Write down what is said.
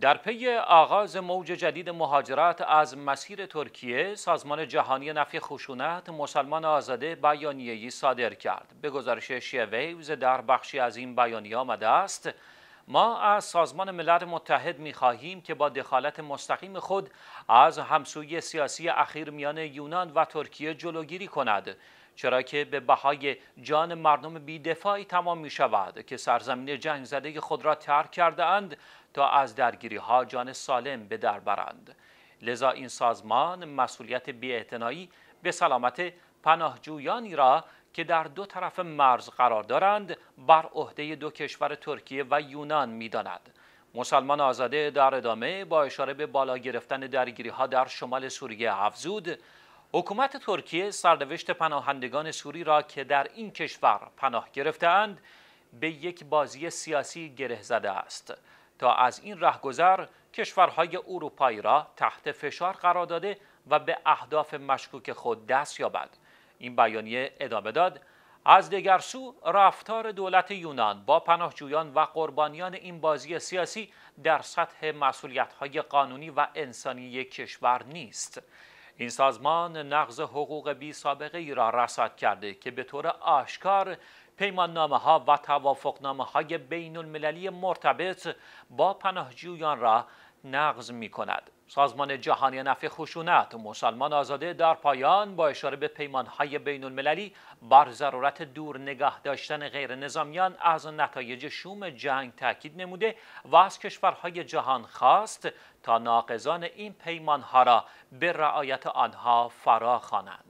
در پی آغاز موج جدید مهاجرت از مسیر ترکیه، سازمان جهانی نفی خشونت مسلمان آزاده بیانیه‌ای صادر کرد. به گزارش شیویوز در بخشی از این بیانیه آمده است، ما از سازمان ملل متحد می خواهیم که با دخالت مستقیم خود از همسوی سیاسی اخیر میان یونان و ترکیه جلوگیری کند چرا که به بهای جان مردم بیدفاعی تمام می شود که سرزمین جنگ زده خود را ترک کرده اند از درگیری ها جان سالم به در برند لذا این سازمان مسئولیت بیاعتنایی به سلامت پناهجویانی را که در دو طرف مرز قرار دارند بر عهده دو کشور ترکیه و یونان داند. مسلمان آزاده در ادامه با اشاره به بالا گرفتن درگیری ها در شمال سوریه افزود حکومت ترکیه سردوشت پناهندگان سوری را که در این کشور پناه گرفتند به یک بازی سیاسی گره زده است تا از این رهگذر کشورهای اروپایی را تحت فشار قرار داده و به اهداف مشکوک خود دست یابد این بیانیه ادامه داد از دیگر سو رفتار دولت یونان با پناهجویان و قربانیان این بازی سیاسی در سطح مسئولیت‌های قانونی و انسانی کشور نیست این سازمان نقض حقوق بی سابقه ای را رصد کرده که به طور آشکار پیمان نامه ها و نامه های بین المللی مرتبط با پناهجویان را نقض می کند. سازمان جهانی نفع خشونت و مسلمان آزاده در پایان با اشاره به پیمانهای بین المللی بر ضرورت دور نگه داشتن غیر نظامیان از نتایج شوم جنگ تاکید نموده و از کشورهای جهان خواست تا ناقضان این پیمانها را به رعایت آنها فرا خوانند.